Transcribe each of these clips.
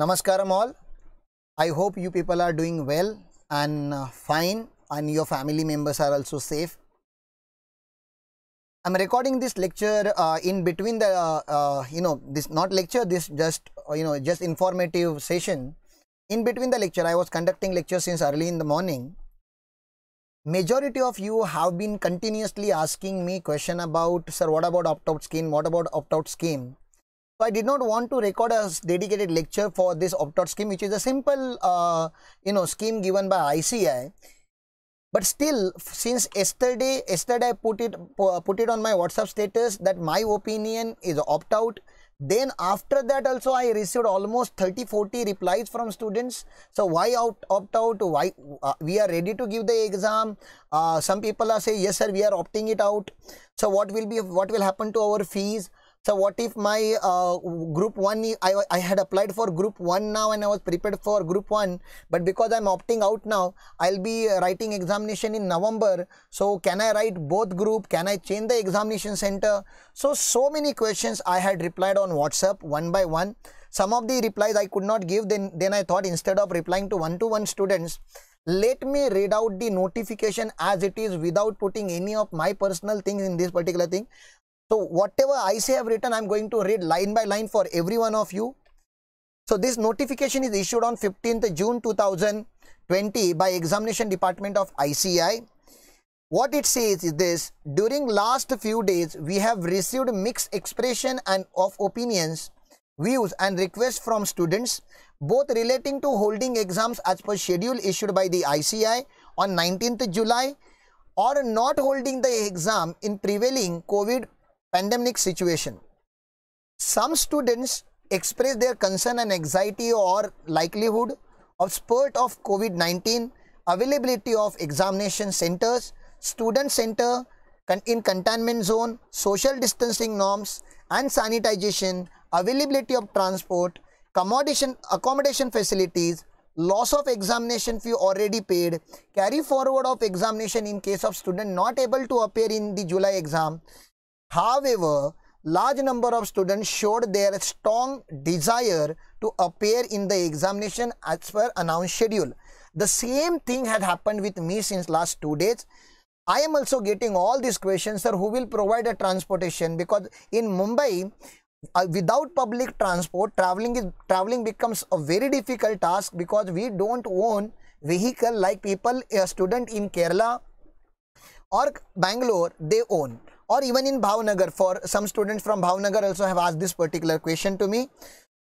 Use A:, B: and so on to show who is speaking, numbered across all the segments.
A: Namaskaram all. I hope you people are doing well and uh, fine and your family members are also safe. I'm recording this lecture uh, in between the, uh, uh, you know, this not lecture, this just, uh, you know, just informative session. In between the lecture, I was conducting lecture since early in the morning. Majority of you have been continuously asking me question about, sir, what about opt-out scheme? What about opt-out scheme? So I did not want to record a dedicated lecture for this opt-out scheme, which is a simple, uh, you know, scheme given by ICI. But still, since yesterday, yesterday I put it put it on my WhatsApp status that my opinion is opt-out. Then after that also I received almost 30, 40 replies from students. So why opt, opt out? Why uh, we are ready to give the exam? Uh, some people are saying yes sir, we are opting it out. So what will be what will happen to our fees? So what if my uh, group 1, I, I had applied for group 1 now and I was prepared for group 1, but because I'm opting out now, I'll be writing examination in November. So can I write both group? Can I change the examination center? So, so many questions I had replied on WhatsApp one by one. Some of the replies I could not give, then, then I thought instead of replying to one-to-one -one students, let me read out the notification as it is without putting any of my personal things in this particular thing so whatever I say I've written, I'm going to read line by line for every one of you. So this notification is issued on 15th June 2020 by Examination Department of ICI. What it says is this, during last few days, we have received mixed expression and of opinions, views and requests from students, both relating to holding exams as per schedule issued by the ICI on 19th July or not holding the exam in prevailing COVID pandemic situation. Some students express their concern and anxiety or likelihood of spurt of COVID-19, availability of examination centers, student center in containment zone, social distancing norms and sanitization, availability of transport, accommodation, accommodation facilities, loss of examination fee already paid, carry forward of examination in case of student not able to appear in the July exam, However, large number of students showed their strong desire to appear in the examination as per announced schedule. The same thing had happened with me since last two days. I am also getting all these questions, sir, who will provide a transportation because in Mumbai, uh, without public transport, traveling is traveling becomes a very difficult task because we don't own vehicle like people, a student in Kerala or Bangalore, they own or even in Bhavnagar for some students from Bhavnagar also have asked this particular question to me.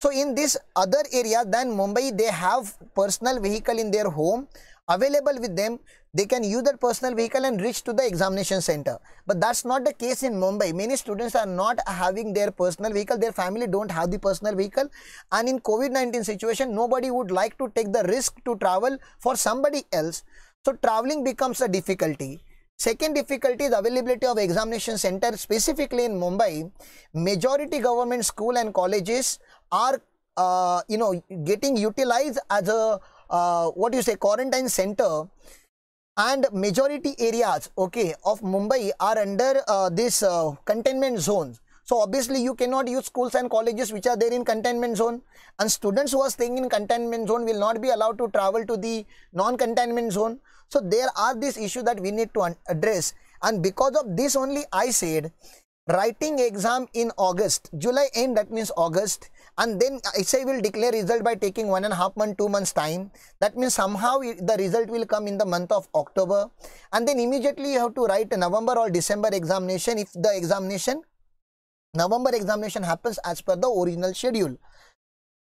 A: So in this other area than Mumbai, they have personal vehicle in their home available with them. They can use their personal vehicle and reach to the examination center. But that's not the case in Mumbai. Many students are not having their personal vehicle. Their family don't have the personal vehicle. And in COVID-19 situation, nobody would like to take the risk to travel for somebody else. So traveling becomes a difficulty. Second difficulty is availability of examination center specifically in Mumbai. Majority government school and colleges are uh, you know getting utilized as a uh, what you say quarantine center and majority areas okay of Mumbai are under uh, this uh, containment zones. So obviously you cannot use schools and colleges which are there in containment zone and students who are staying in containment zone will not be allowed to travel to the non-containment zone. So there are these issues that we need to address and because of this only I said writing exam in August, July end that means August and then SI will declare result by taking one and a half month, two months time. That means somehow the result will come in the month of October and then immediately you have to write November or December examination if the examination November examination happens as per the original schedule.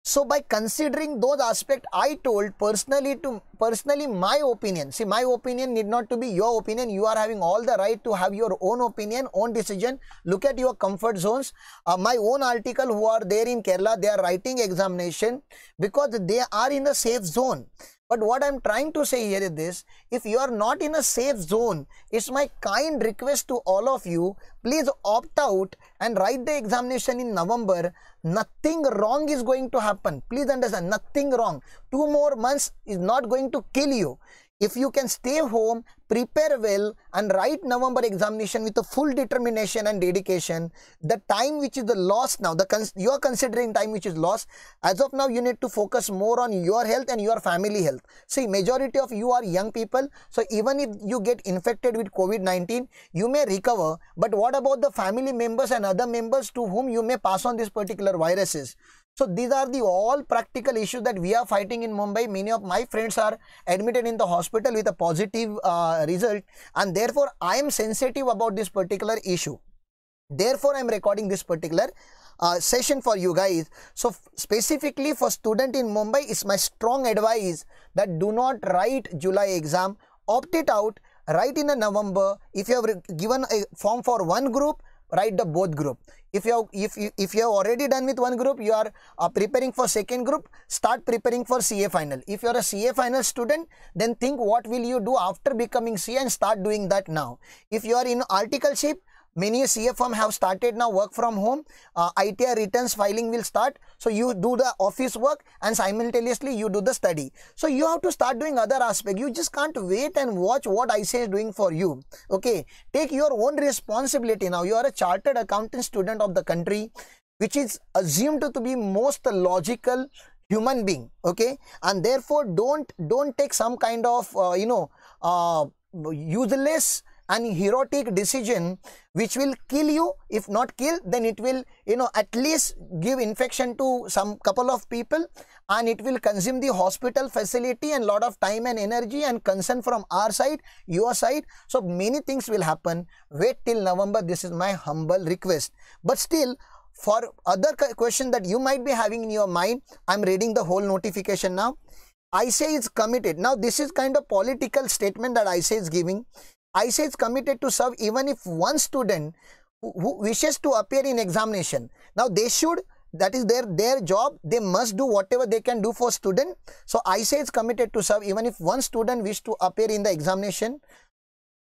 A: So by considering those aspects, I told personally to personally my opinion. See, my opinion need not to be your opinion. You are having all the right to have your own opinion, own decision. Look at your comfort zones. Uh, my own article who are there in Kerala, they are writing examination because they are in a safe zone. But what I'm trying to say here is this, if you are not in a safe zone, it's my kind request to all of you, please opt out and write the examination in November. Nothing wrong is going to happen. Please understand, nothing wrong. Two more months is not going to kill you if you can stay home, prepare well and write November examination with a full determination and dedication, the time which is the loss now, the you are considering time which is lost, as of now you need to focus more on your health and your family health. See, majority of you are young people, so even if you get infected with COVID-19, you may recover, but what about the family members and other members to whom you may pass on this particular viruses? So these are the all practical issues that we are fighting in Mumbai. Many of my friends are admitted in the hospital with a positive uh, result and therefore I am sensitive about this particular issue. Therefore, I am recording this particular uh, session for you guys. So specifically for student in Mumbai it's my strong advice that do not write July exam, opt it out, write in a November. If you have given a form for one group, write the both group if you have if you if you have already done with one group you are uh, preparing for second group start preparing for ca final if you are a ca final student then think what will you do after becoming ca and start doing that now if you are in articleship Many CA firm have started now work from home. Uh, ITR returns filing will start. So you do the office work and simultaneously you do the study. So you have to start doing other aspect. You just can't wait and watch what ICA is doing for you. Okay. Take your own responsibility now. You are a chartered accountant student of the country which is assumed to be most logical human being okay and therefore don't don't take some kind of uh, you know uh, useless an heroic decision which will kill you if not kill then it will you know at least give infection to some couple of people and it will consume the hospital facility and lot of time and energy and concern from our side your side so many things will happen wait till november this is my humble request but still for other question that you might be having in your mind i'm reading the whole notification now ICA is committed. Now, this is kind of political statement that ICA is giving. ICA is committed to serve even if one student who, wishes to appear in examination. Now they should, that is their, their job, they must do whatever they can do for student. So ICA is committed to serve even if one student wish to appear in the examination.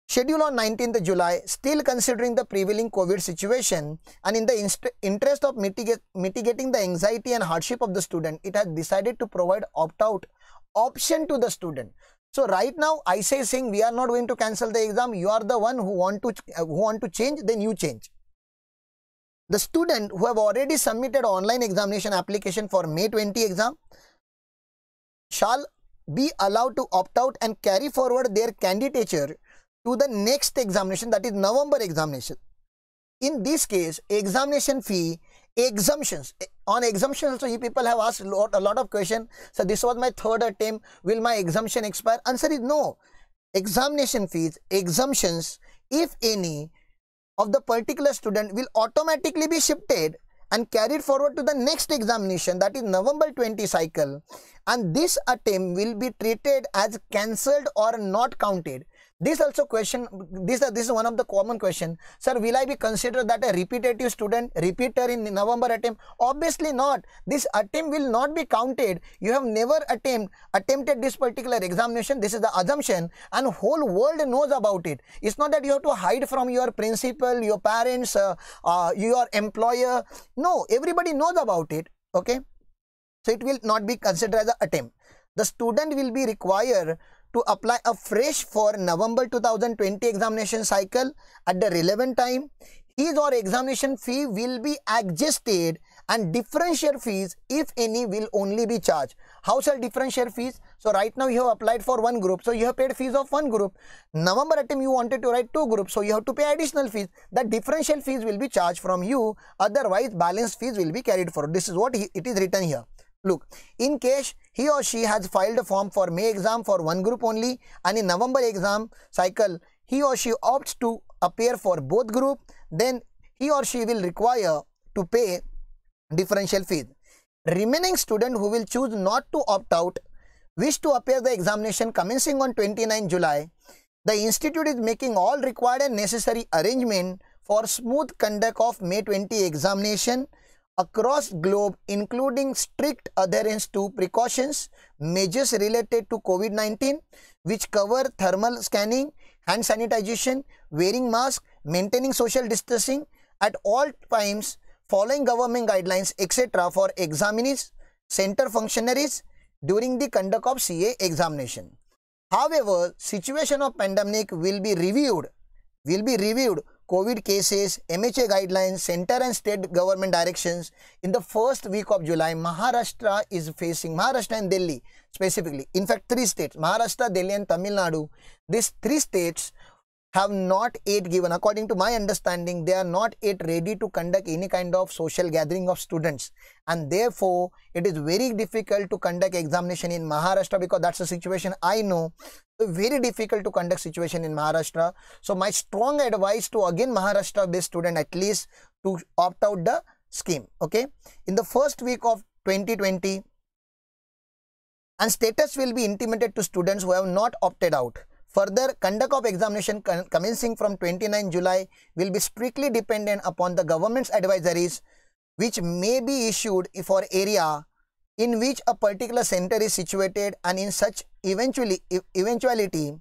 A: Schedule on 19th July, still considering the prevailing COVID situation and in the interest of mitigate, mitigating the anxiety and hardship of the student, it has decided to provide opt-out option to the student. So right now say saying we are not going to cancel the exam. You are the one who want to uh, who want to change. Then you change. The student who have already submitted online examination application for May 20 exam shall be allowed to opt out and carry forward their candidature to the next examination that is November examination. In this case, examination fee exemptions eh, on exemptions also you people have asked lot, a lot of questions. so this was my third attempt will my exemption expire answer is no examination fees exemptions if any of the particular student will automatically be shifted and carried forward to the next examination that is November 20 cycle and this attempt will be treated as cancelled or not counted this also question, this, this is one of the common question. Sir, will I be considered that a repetitive student, repeater in November attempt? Obviously not. This attempt will not be counted. You have never attempt, attempted this particular examination. This is the assumption and whole world knows about it. It's not that you have to hide from your principal, your parents, uh, uh, your employer. No, everybody knows about it. Okay. So it will not be considered as an attempt. The student will be required to apply afresh for November 2020 examination cycle at the relevant time. His or examination fee will be adjusted and differential fees, if any, will only be charged. How shall differential fees? So right now you have applied for one group. So you have paid fees of one group. November attempt you wanted to write two groups. So you have to pay additional fees. The differential fees will be charged from you. Otherwise balance fees will be carried forward. This is what it is written here. Look, in case he or she has filed a form for May exam for one group only and in November exam cycle, he or she opts to appear for both group, then he or she will require to pay differential fees. Remaining student who will choose not to opt out wish to appear the examination commencing on 29 July, the institute is making all required and necessary arrangement for smooth conduct of May 20 examination across globe including strict adherence to precautions measures related to COVID-19 which cover thermal scanning, hand sanitization, wearing mask, maintaining social distancing at all times, following government guidelines etc. for examinees, center functionaries during the conduct of CA examination. However, situation of pandemic will be reviewed, will be reviewed COVID cases, MHA guidelines, center and state government directions, in the first week of July, Maharashtra is facing, Maharashtra and Delhi specifically, in fact three states, Maharashtra, Delhi and Tamil Nadu, these three states have not yet given, according to my understanding, they are not yet ready to conduct any kind of social gathering of students. And therefore, it is very difficult to conduct examination in Maharashtra because that's the situation I know. very difficult to conduct situation in Maharashtra. So my strong advice to again Maharashtra based student at least to opt out the scheme. Okay. In the first week of 2020, and status will be intimated to students who have not opted out. Further, conduct of examination commencing from 29 July will be strictly dependent upon the government's advisories which may be issued for area in which a particular center is situated and in such eventually eventuality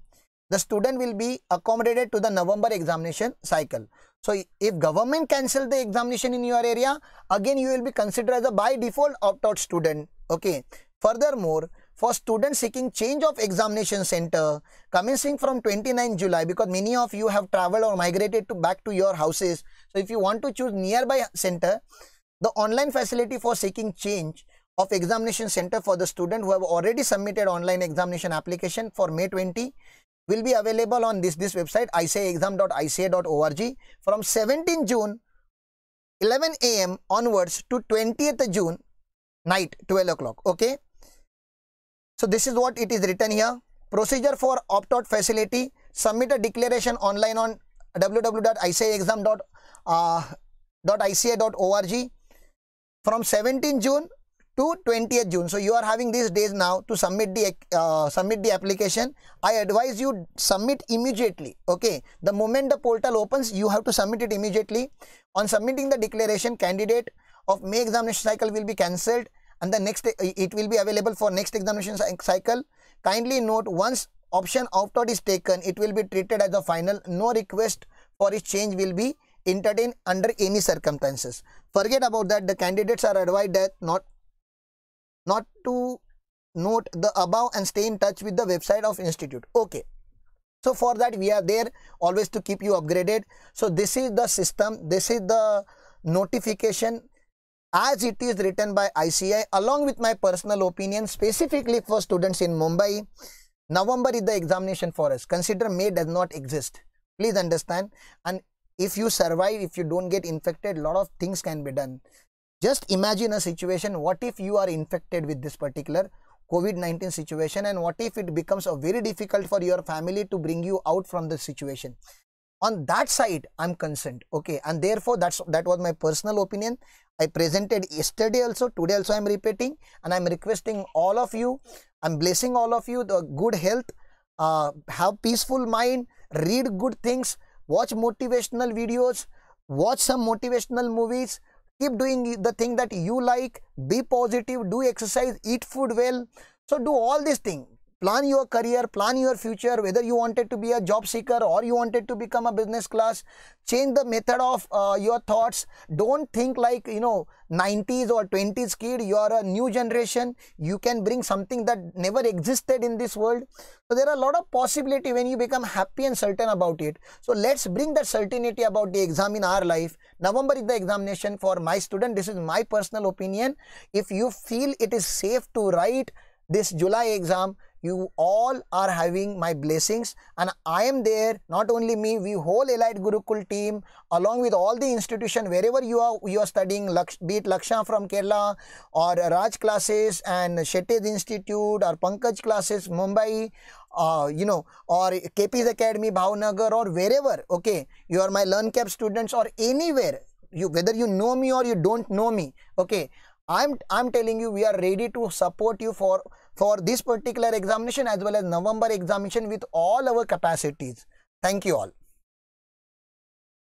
A: the student will be accommodated to the November examination cycle. So, if government cancel the examination in your area, again you will be considered as a by default opt-out student. Okay. Furthermore, for students seeking change of examination center commencing from 29 July because many of you have traveled or migrated to back to your houses. So if you want to choose nearby center, the online facility for seeking change of examination center for the student who have already submitted online examination application for May 20 will be available on this this website icaexam.ica.org from 17 June 11 a.m. onwards to 20th June night 12 o'clock. Okay. So this is what it is written here. Procedure for opt-out facility. Submit a declaration online on www.icaexam.ica.org uh, from 17 June to 20th June. So you are having these days now to submit the uh, submit the application. I advise you submit immediately. Okay, the moment the portal opens, you have to submit it immediately. On submitting the declaration, candidate of May examination cycle will be cancelled and the next it will be available for next examination cycle. Kindly note once option opt-out is taken, it will be treated as a final. No request for its change will be entertained under any circumstances. Forget about that. The candidates are advised that not not to note the above and stay in touch with the website of institute. Okay. So for that we are there always to keep you upgraded. So this is the system. This is the notification as it is written by ICI along with my personal opinion specifically for students in Mumbai. November is the examination for us. Consider May does not exist. Please understand. And if you survive, if you don't get infected, lot of things can be done. Just imagine a situation, what if you are infected with this particular COVID-19 situation and what if it becomes a very difficult for your family to bring you out from this situation on that side i'm concerned okay and therefore that's that was my personal opinion i presented yesterday also today also i'm repeating and i'm requesting all of you i'm blessing all of you the good health uh, have peaceful mind read good things watch motivational videos watch some motivational movies keep doing the thing that you like be positive do exercise eat food well so do all these things plan your career, plan your future, whether you wanted to be a job seeker or you wanted to become a business class, change the method of uh, your thoughts. Don't think like, you know, 90s or 20s kid, you are a new generation, you can bring something that never existed in this world. So there are a lot of possibility when you become happy and certain about it. So let's bring that certainty about the exam in our life. November is the examination for my student. This is my personal opinion. If you feel it is safe to write this July exam, you all are having my blessings and I am there, not only me, we whole Elite Gurukul team along with all the institution wherever you are you are studying, be it Laksha from Kerala or Raj classes and Shetted Institute or Pankaj classes Mumbai uh, you know, or KP's Academy, Bhavnagar, or wherever, okay, you are my LearnCap students or anywhere, you whether you know me or you don't know me, okay, I'm, I'm telling you, we are ready to support you for for this particular examination as well as November examination with all our capacities. Thank you all.